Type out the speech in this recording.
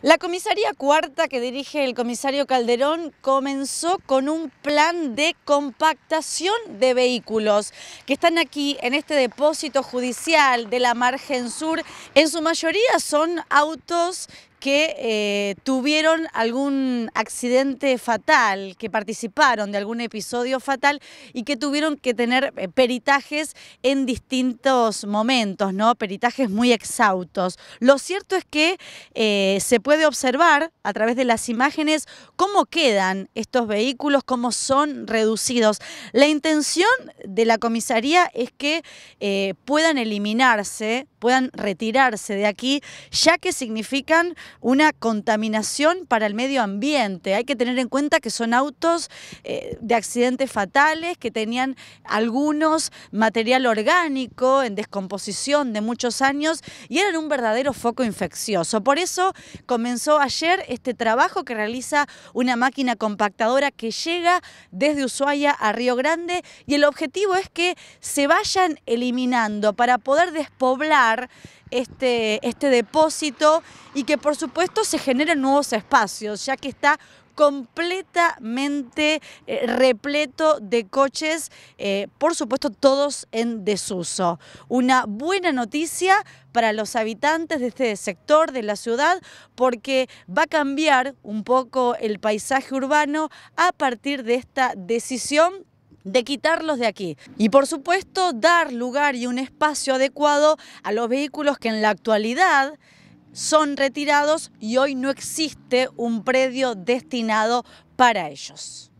La comisaría cuarta que dirige el comisario Calderón comenzó con un plan de compactación de vehículos que están aquí en este depósito judicial de la margen sur. En su mayoría son autos que eh, tuvieron algún accidente fatal, que participaron de algún episodio fatal y que tuvieron que tener eh, peritajes en distintos momentos, ¿no? Peritajes muy exhaustos. Lo cierto es que eh, se puede observar a través de las imágenes cómo quedan estos vehículos, cómo son reducidos. La intención de la comisaría es que puedan eliminarse, puedan retirarse de aquí, ya que significan una contaminación para el medio ambiente. Hay que tener en cuenta que son autos eh, de accidentes fatales, que tenían algunos material orgánico en descomposición de muchos años y eran un verdadero foco infeccioso. Por eso comenzó ayer este trabajo que realiza una máquina compactadora que llega desde Ushuaia a Río Grande y el objetivo es que se vayan eliminando para poder despoblar este, este depósito y que por supuesto se generan nuevos espacios, ya que está completamente eh, repleto de coches, eh, por supuesto todos en desuso. Una buena noticia para los habitantes de este sector de la ciudad porque va a cambiar un poco el paisaje urbano a partir de esta decisión de quitarlos de aquí. Y por supuesto dar lugar y un espacio adecuado a los vehículos que en la actualidad son retirados y hoy no existe un predio destinado para ellos.